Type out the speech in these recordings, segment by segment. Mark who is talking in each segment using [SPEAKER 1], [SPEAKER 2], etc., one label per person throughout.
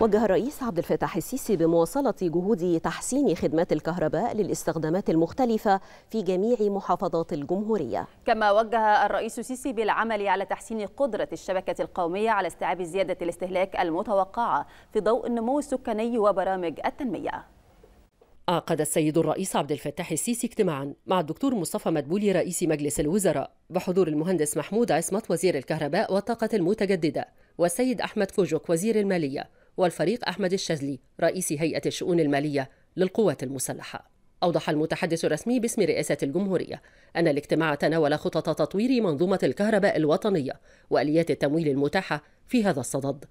[SPEAKER 1] وجه الرئيس عبد الفتاح السيسي بمواصلة جهود تحسين خدمات الكهرباء للاستخدامات المختلفة في جميع محافظات الجمهورية كما وجه الرئيس السيسي بالعمل على تحسين قدرة الشبكة القومية على استيعاب زيادة الاستهلاك المتوقعة في ضوء النمو السكاني وبرامج التنمية عقد السيد الرئيس عبد الفتاح السيسي اجتماعا مع الدكتور مصطفى مدبولي رئيس مجلس الوزراء بحضور المهندس محمود عصمت وزير الكهرباء والطاقة المتجددة والسيد أحمد كوجوك وزير المالية والفريق أحمد الشاذلي رئيس هيئة الشؤون المالية للقوات المسلحة أوضح المتحدث الرسمي باسم رئاسة الجمهورية أن الاجتماع تناول خطط تطوير منظومة الكهرباء الوطنية وآليات التمويل المتاحة في هذا الصدد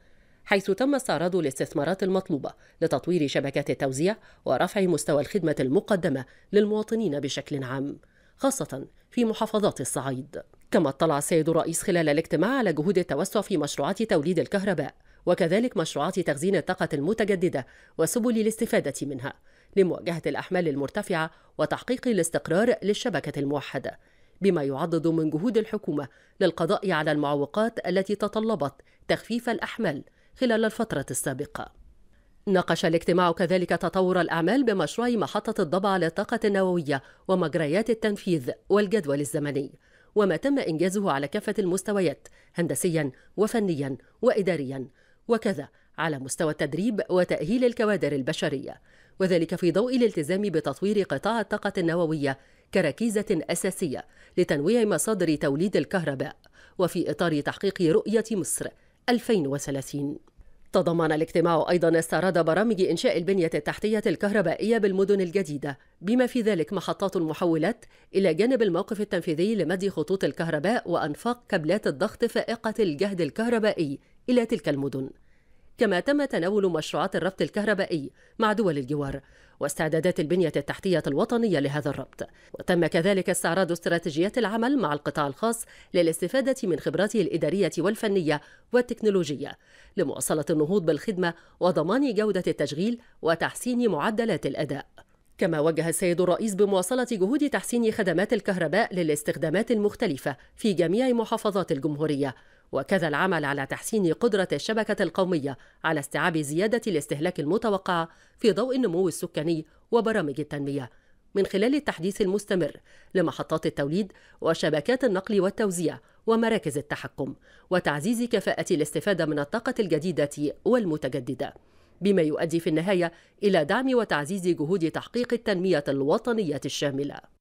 [SPEAKER 1] حيث تم استعراض الاستثمارات المطلوبة لتطوير شبكات التوزيع ورفع مستوى الخدمة المقدمة للمواطنين بشكل عام خاصة في محافظات الصعيد كما اطلع السيد الرئيس خلال الاجتماع على جهود التوسع في مشروعات توليد الكهرباء وكذلك مشروعات تخزين الطاقة المتجددة وسبل الاستفادة منها لمواجهة الأحمال المرتفعة وتحقيق الاستقرار للشبكة الموحدة بما يعضد من جهود الحكومة للقضاء على المعوقات التي تطلبت تخفيف الأحمال خلال الفترة السابقة ناقش الاجتماع كذلك تطور الأعمال بمشروع محطة الضبع للطاقة النووية ومجريات التنفيذ والجدول الزمني وما تم إنجازه على كافة المستويات هندسيا وفنيا وإداريا وكذا على مستوى التدريب وتأهيل الكوادر البشرية وذلك في ضوء الالتزام بتطوير قطاع الطاقة النووية كركيزة أساسية لتنويع مصادر توليد الكهرباء وفي إطار تحقيق رؤية مصر 2030 تضمن الاجتماع أيضا استعراض برامج إنشاء البنية التحتية الكهربائية بالمدن الجديدة بما في ذلك محطات المحولات إلى جانب الموقف التنفيذي لمد خطوط الكهرباء وأنفاق كابلات الضغط فائقة الجهد الكهربائي إلى تلك المدن كما تم تناول مشروعات الربط الكهربائي مع دول الجوار واستعدادات البنية التحتية الوطنية لهذا الربط وتم كذلك استعراض استراتيجيات العمل مع القطاع الخاص للاستفادة من خبراته الإدارية والفنية والتكنولوجية لمواصلة النهوض بالخدمة وضمان جودة التشغيل وتحسين معدلات الأداء كما وجه السيد الرئيس بمواصلة جهود تحسين خدمات الكهرباء للاستخدامات المختلفة في جميع محافظات الجمهورية وكذا العمل على تحسين قدرة الشبكة القومية على استيعاب زيادة الاستهلاك المتوقعة في ضوء النمو السكاني وبرامج التنمية من خلال التحديث المستمر لمحطات التوليد وشبكات النقل والتوزيع ومراكز التحكم وتعزيز كفاءة الاستفادة من الطاقة الجديدة والمتجددة بما يؤدي في النهاية إلى دعم وتعزيز جهود تحقيق التنمية الوطنية الشاملة